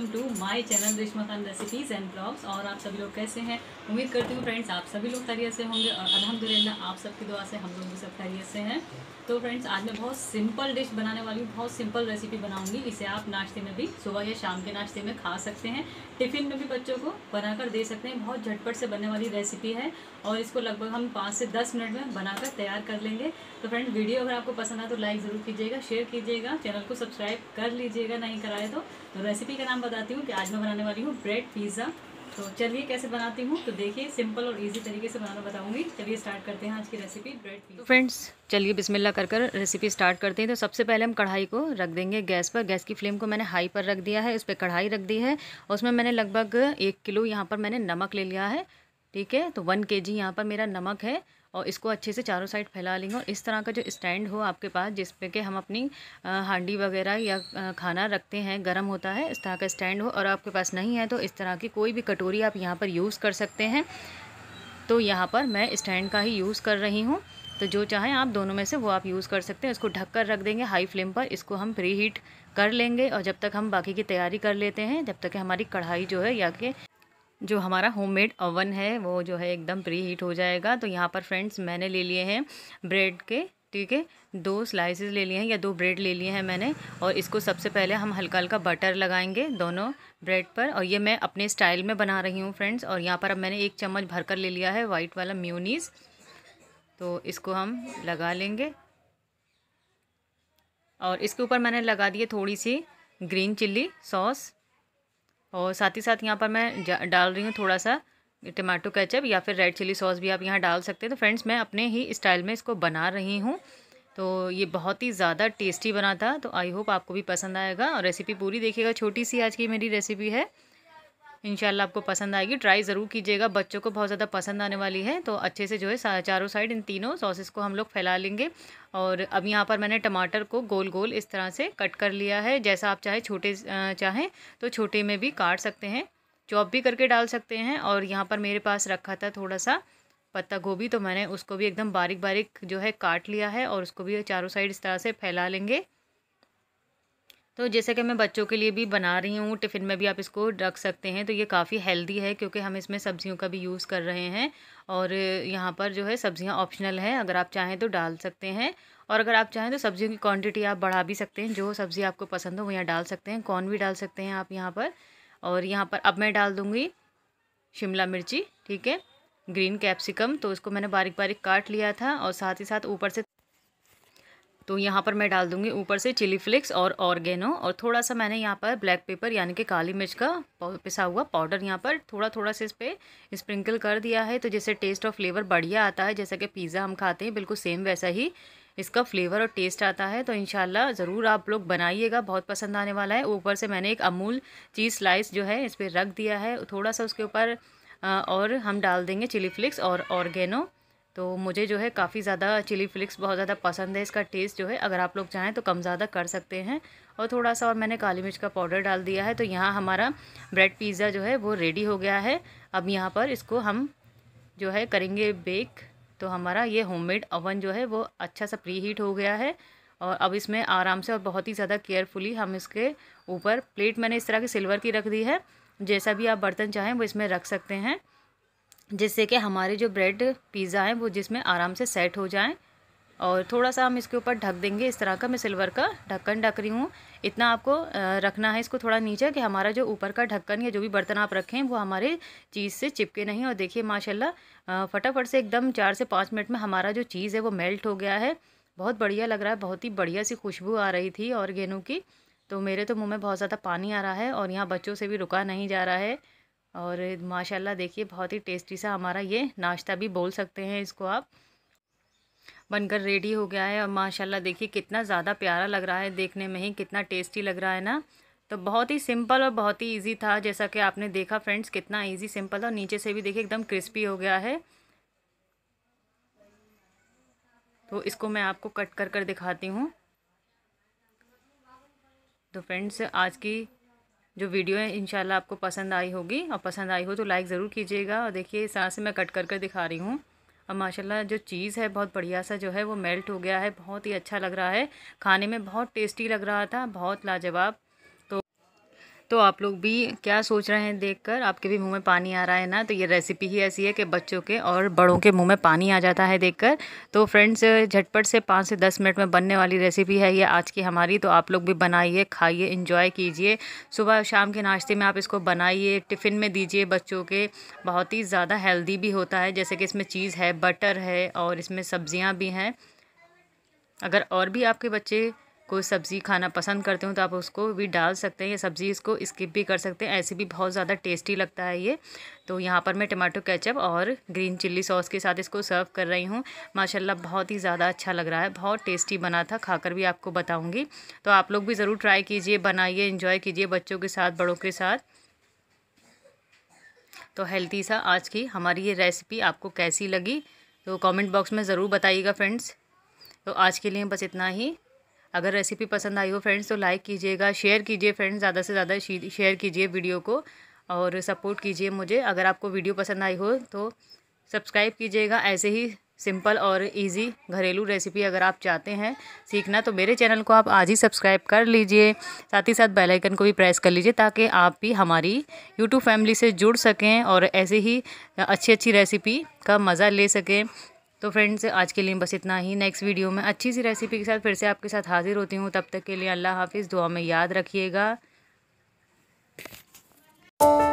welcome to my channel Reshma Khan recipes and blogs और आप सभी लोग कैसे हैं उम्मीद करती हूँ फ्रेंड्स आप सभी लोग खैरियत से होंगे और अलहमदिल्ला आप सबकी दुआ से हम लोग भी सब खैरियत से हैं तो फ्रेंड्स आज मैं बहुत सिंपल डिश बनाने वाली हूँ बहुत सिंपल रेसिपी बनाऊंगी इसे आप नाश्ते में भी सुबह या शाम के नाश्ते में खा सकते हैं टिफ़िन में भी बच्चों को बनाकर दे सकते हैं बहुत झटपट से बनने वाली रेसिपी है और इसको लगभग हम पाँच से दस मिनट में बनाकर तैयार कर लेंगे तो फ्रेंड वीडियो अगर आपको पसंद आए तो लाइक ज़रूर कीजिएगा शेयर कीजिएगा चैनल को सब्सक्राइब कर लीजिएगा नहीं कराए तो, तो रेसिपी का नाम बताती हूँ कि आज मैं बनाने वाली हूँ ब्रेड पिज़्ज़ा तो चलिए कैसे बनाती हूँ तो देखिए सिंपल और इजी तरीके से बनाना बताऊंगी चलिए स्टार्ट करते हैं आज की रेसिपी ब्रेड तो फ्रेंड्स चलिए बिस्मिल्ला कर कर रेसिपी स्टार्ट करते हैं तो सबसे पहले हम कढ़ाई को रख देंगे गैस पर गैस की फ्लेम को मैंने हाई पर रख दिया है उस पर कढ़ाई रख दी है और उसमें मैंने लगभग एक किलो यहाँ पर मैंने नमक ले लिया है ठीक है तो वन के जी यहाँ पर मेरा नमक है और इसको अच्छे से चारों साइड फैला लेंगे और इस तरह का जो स्टैंड हो आपके पास जिस पे के हम अपनी हांडी वगैरह या खाना रखते हैं गर्म होता है इस तरह का स्टैंड हो और आपके पास नहीं है तो इस तरह की कोई भी कटोरी आप यहाँ पर यूज़ कर सकते हैं तो यहाँ पर मैं स्टैंड का ही यूज़ कर रही हूँ तो जो चाहें आप दोनों में से वो आप यूज़ कर सकते हैं इसको ढक कर रख देंगे हाई फ्लेम पर इसको हम प्री हीट कर लेंगे और जब तक हम बाकी की तैयारी कर लेते हैं जब तक हमारी कढ़ाई जो है या कि जो हमारा होममेड ओवन है वो जो है एकदम प्री हीट हो जाएगा तो यहाँ पर फ्रेंड्स मैंने ले लिए हैं ब्रेड के ठीक है दो स्लाइसेस ले लिए हैं या दो ब्रेड ले लिए हैं मैंने और इसको सबसे पहले हम हल्का हल्का बटर लगाएंगे दोनों ब्रेड पर और ये मैं अपने स्टाइल में बना रही हूँ फ्रेंड्स और यहाँ पर अब मैंने एक चम्मच भर कर ले लिया है वाइट वाला म्यूनीस तो इसको हम लगा लेंगे और इसके ऊपर मैंने लगा दी थोड़ी सी ग्रीन चिल्ली सॉस और साथ ही साथ यहाँ पर मैं डाल रही हूँ थोड़ा सा टमाटो केचप या फिर रेड चिली सॉस भी आप यहाँ डाल सकते हैं तो फ्रेंड्स मैं अपने ही स्टाइल में इसको बना रही हूँ तो ये बहुत ही ज़्यादा टेस्टी बना था तो आई होप आपको भी पसंद आएगा और रेसिपी पूरी देखिएगा छोटी सी आज की मेरी रेसिपी है इन आपको पसंद आएगी ट्राई ज़रूर कीजिएगा बच्चों को बहुत ज़्यादा पसंद आने वाली है तो अच्छे से जो है चारों साइड इन तीनों सॉसेस को हम लोग फैला लेंगे और अब यहाँ पर मैंने टमाटर को गोल गोल इस तरह से कट कर लिया है जैसा आप चाहे छोटे चाहें तो छोटे में भी काट सकते हैं चॉप भी करके डाल सकते हैं और यहाँ पर मेरे पास रखा था थोड़ा सा पत्ता गोभी तो मैंने उसको भी एकदम बारीक बारीक जो है काट लिया है और उसको भी चारों साइड इस तरह से फैला लेंगे तो जैसे कि मैं बच्चों के लिए भी बना रही हूँ टिफ़िन में भी आप इसको रख सकते हैं तो ये काफ़ी हेल्दी है क्योंकि हम इसमें सब्जियों का भी यूज़ कर रहे हैं और यहाँ पर जो है सब्जियाँ ऑप्शनल हैं अगर आप चाहें तो डाल सकते हैं और अगर आप चाहें तो सब्जियों की क्वांटिटी आप बढ़ा भी सकते हैं जो सब्ज़ी आपको पसंद हो वो यहाँ डाल सकते हैं कॉर्न भी डाल सकते हैं आप यहाँ पर और यहाँ पर अब मैं डाल दूँगी शिमला मिर्ची ठीक है ग्रीन कैप्सिकम तो इसको मैंने बारीक बारीक काट लिया था और साथ ही साथ ऊपर से तो यहाँ पर मैं डाल दूँगी ऊपर से चिली फ्लेक्स और ऑर्गेनो और थोड़ा सा मैंने यहाँ पर ब्लैक पेपर यानी कि काली मिर्च का पिसा हुआ पाउडर यहाँ पर थोड़ा थोड़ा से इस पर स्प्रिंकल कर दिया है तो जैसे टेस्ट और फ्लेवर बढ़िया आता है जैसा कि पिज़्ज़ा हम खाते हैं बिल्कुल सेम वैसा ही इसका फ्लेवर और टेस्ट आता है तो इन ज़रूर आप लोग बनाइएगा बहुत पसंद आने वाला है ऊपर से मैंने एक अमूल चीज़ स्लाइस जो है इस पर रख दिया है थोड़ा सा उसके ऊपर और हम डाल देंगे चिली फ्लेक्स और ऑर्गेनो तो मुझे जो है काफ़ी ज़्यादा चिली फ्लिक्स बहुत ज़्यादा पसंद है इसका टेस्ट जो है अगर आप लोग चाहें तो कम ज़्यादा कर सकते हैं और थोड़ा सा और मैंने काली मिर्च का पाउडर डाल दिया है तो यहाँ हमारा ब्रेड पिज़्ज़ा जो है वो रेडी हो गया है अब यहाँ पर इसको हम जो है करेंगे बेक तो हमारा ये होममेड ओवन जो है वो अच्छा सा प्री हीट हो गया है और अब इसमें आराम से और बहुत ही ज़्यादा केयरफुली हम इसके ऊपर प्लेट मैंने इस तरह की सिल्वर की रख दी है जैसा भी आप बर्तन चाहें वो इसमें रख सकते हैं जिससे कि हमारे जो ब्रेड पिज़्ज़ा हैं वो जिसमें आराम से सेट हो जाएं और थोड़ा सा हम इसके ऊपर ढक देंगे इस तरह का मैं सिल्वर का ढक्कन ढक रही हूँ इतना आपको रखना है इसको थोड़ा नीचे कि हमारा जो ऊपर का ढक्कन या जो भी बर्तन आप रखें वो हमारे चीज़ से चिपके नहीं और देखिए माशाल्लाह फटाफट से एकदम चार से पाँच मिनट में हमारा जो चीज़ है वो मेल्ट हो गया है बहुत बढ़िया लग रहा है बहुत ही बढ़िया सी खुशबू आ रही थी और गेहूँ की तो मेरे तो मुँह में बहुत ज़्यादा पानी आ रहा है और यहाँ बच्चों से भी रुका नहीं जा रहा है और माशाल्लाह देखिए बहुत ही टेस्टी सा हमारा ये नाश्ता भी बोल सकते हैं इसको आप बनकर रेडी हो गया है और माशाल्लाह देखिए कितना ज़्यादा प्यारा लग रहा है देखने में ही कितना टेस्टी लग रहा है ना तो बहुत ही सिंपल और बहुत ही इजी था जैसा कि आपने देखा फ्रेंड्स कितना इजी सिंपल था और नीचे से भी देखिए एकदम क्रिस्पी हो गया है तो इसको मैं आपको कट कर कर दिखाती हूँ तो फ्रेंड्स आज की जो वीडियो है इन आपको पसंद आई होगी और पसंद आई हो तो लाइक ज़रूर कीजिएगा और देखिए इस तरह से मैं कट कर कर दिखा रही हूँ और माशाल्लाह जो चीज़ है बहुत बढ़िया सा जो है वो मेल्ट हो गया है बहुत ही अच्छा लग रहा है खाने में बहुत टेस्टी लग रहा था बहुत लाजवाब तो आप लोग भी क्या सोच रहे हैं देखकर आपके भी मुंह में पानी आ रहा है ना तो ये रेसिपी ही ऐसी है कि बच्चों के और बड़ों के मुंह में पानी आ जाता है देखकर तो फ्रेंड्स झटपट से पाँच से दस मिनट में बनने वाली रेसिपी है ये आज की हमारी तो आप लोग भी बनाइए खाइए इंजॉय कीजिए सुबह शाम के नाश्ते में आप इसको बनाइए टिफ़िन में दीजिए बच्चों के बहुत ही ज़्यादा हेल्दी भी होता है जैसे कि इसमें चीज़ है बटर है और इसमें सब्ज़ियाँ भी हैं अगर और भी आपके बच्चे कोई सब्ज़ी खाना पसंद करते हो तो आप उसको भी डाल सकते हैं या सब्ज़ी इसको स्किप भी कर सकते हैं ऐसे भी बहुत ज़्यादा टेस्टी लगता है ये तो यहाँ पर मैं टमाटो केचप और ग्रीन चिल्ली सॉस के साथ इसको सर्व कर रही हूँ माशाल्लाह बहुत ही ज़्यादा अच्छा लग रहा है बहुत टेस्टी बना था खाकर भी आपको बताऊँगी तो आप लोग भी ज़रूर ट्राई कीजिए बनाइए इन्जॉय कीजिए बच्चों के साथ बड़ों के साथ तो हेल्थी सा आज की हमारी ये रेसिपी आपको कैसी लगी तो कमेंट बॉक्स में ज़रूर बताइएगा फ्रेंड्स तो आज के लिए बस इतना ही अगर रेसिपी पसंद आई हो फ्रेंड्स तो लाइक कीजिएगा शेयर कीजिए फ्रेंड्स ज़्यादा से ज़्यादा शेयर कीजिए वीडियो को और सपोर्ट कीजिए मुझे अगर आपको वीडियो पसंद आई हो तो सब्सक्राइब कीजिएगा ऐसे ही सिंपल और इजी घरेलू रेसिपी अगर आप चाहते हैं सीखना तो मेरे चैनल को आप आज ही सब्सक्राइब कर लीजिए साथ ही साथ बेल आइकन को भी प्रेस कर लीजिए ताकि आप भी हमारी यूट्यूब फैमिली से जुड़ सकें और ऐसे ही अच्छी अच्छी रेसिपी का मज़ा ले सकें तो फ्रेंड्स आज के लिए बस इतना ही नेक्स्ट वीडियो में अच्छी सी रेसिपी के साथ फिर से आपके साथ हाजिर होती हूँ तब तक के लिए अल्लाह हाफिज़ दुआ में याद रखिएगा